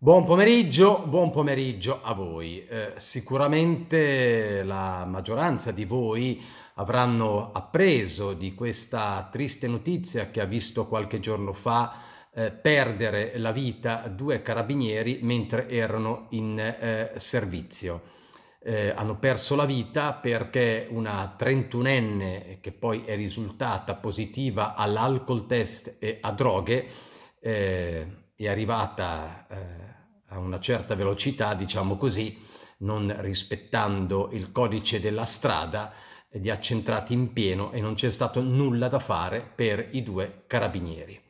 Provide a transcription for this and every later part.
Buon pomeriggio, buon pomeriggio a voi. Eh, sicuramente la maggioranza di voi avranno appreso di questa triste notizia che ha visto qualche giorno fa eh, perdere la vita due carabinieri mentre erano in eh, servizio. Eh, hanno perso la vita perché una 31enne che poi è risultata positiva all'alcol test e a droghe eh, è arrivata eh, a una certa velocità, diciamo così, non rispettando il codice della strada, li ha centrati in pieno e non c'è stato nulla da fare per i due carabinieri.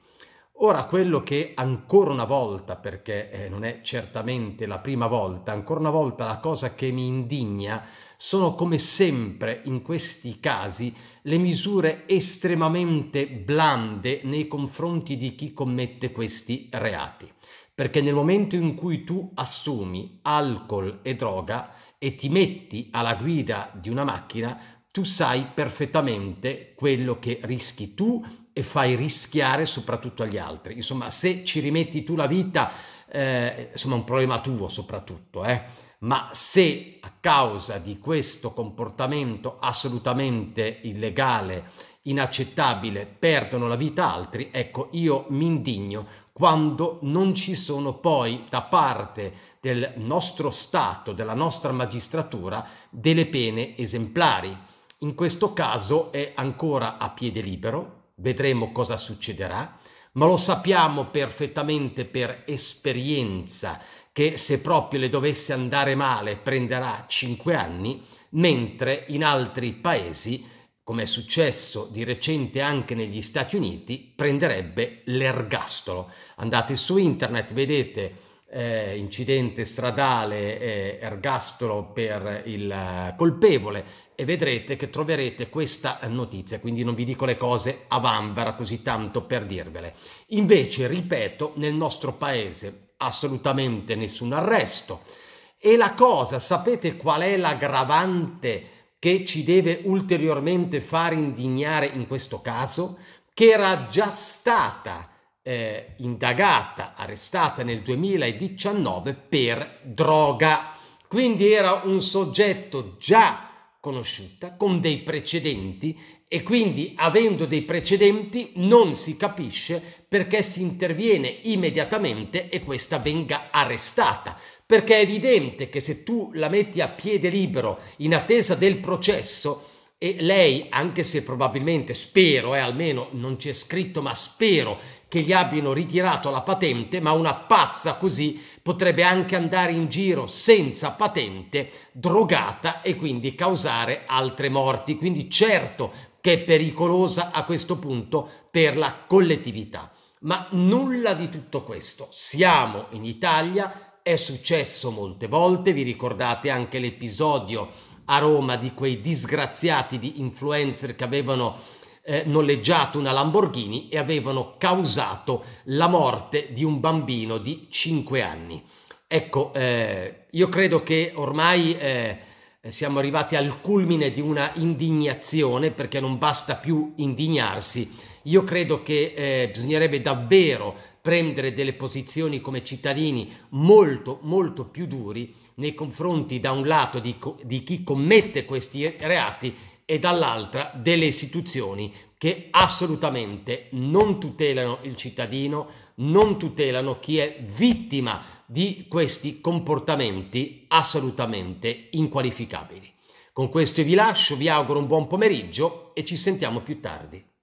Ora, quello che ancora una volta, perché eh, non è certamente la prima volta, ancora una volta la cosa che mi indigna sono come sempre in questi casi le misure estremamente blande nei confronti di chi commette questi reati. Perché nel momento in cui tu assumi alcol e droga e ti metti alla guida di una macchina, tu sai perfettamente quello che rischi tu e fai rischiare soprattutto agli altri. Insomma, se ci rimetti tu la vita, eh, insomma, è un problema tuo soprattutto, eh? ma se a causa di questo comportamento assolutamente illegale, inaccettabile, perdono la vita altri, ecco, io mi indigno quando non ci sono poi da parte del nostro Stato, della nostra magistratura, delle pene esemplari. In questo caso è ancora a piede libero, Vedremo cosa succederà, ma lo sappiamo perfettamente per esperienza che se proprio le dovesse andare male prenderà cinque anni, mentre in altri paesi, come è successo di recente anche negli Stati Uniti, prenderebbe l'ergastolo. Andate su internet, vedete eh, incidente stradale, eh, ergastolo per il eh, colpevole e vedrete che troverete questa notizia, quindi non vi dico le cose a vanvera così tanto per dirvele. Invece, ripeto, nel nostro paese assolutamente nessun arresto. E la cosa, sapete qual è l'aggravante che ci deve ulteriormente far indignare in questo caso? Che era già stata eh, indagata, arrestata nel 2019 per droga. Quindi era un soggetto già conosciuta con dei precedenti e quindi avendo dei precedenti non si capisce perché si interviene immediatamente e questa venga arrestata. Perché è evidente che se tu la metti a piede libero in attesa del processo, e lei, anche se probabilmente, spero, eh, almeno non c'è scritto, ma spero che gli abbiano ritirato la patente, ma una pazza così potrebbe anche andare in giro senza patente, drogata e quindi causare altre morti. Quindi certo che è pericolosa a questo punto per la collettività. Ma nulla di tutto questo. Siamo in Italia, è successo molte volte, vi ricordate anche l'episodio a Roma di quei disgraziati di influencer che avevano eh, noleggiato una Lamborghini e avevano causato la morte di un bambino di 5 anni. Ecco, eh, io credo che ormai eh, siamo arrivati al culmine di una indignazione perché non basta più indignarsi. Io credo che eh, bisognerebbe davvero prendere delle posizioni come cittadini molto molto più duri nei confronti da un lato di, di chi commette questi reati e dall'altra delle istituzioni che assolutamente non tutelano il cittadino, non tutelano chi è vittima di questi comportamenti assolutamente inqualificabili. Con questo vi lascio, vi auguro un buon pomeriggio e ci sentiamo più tardi.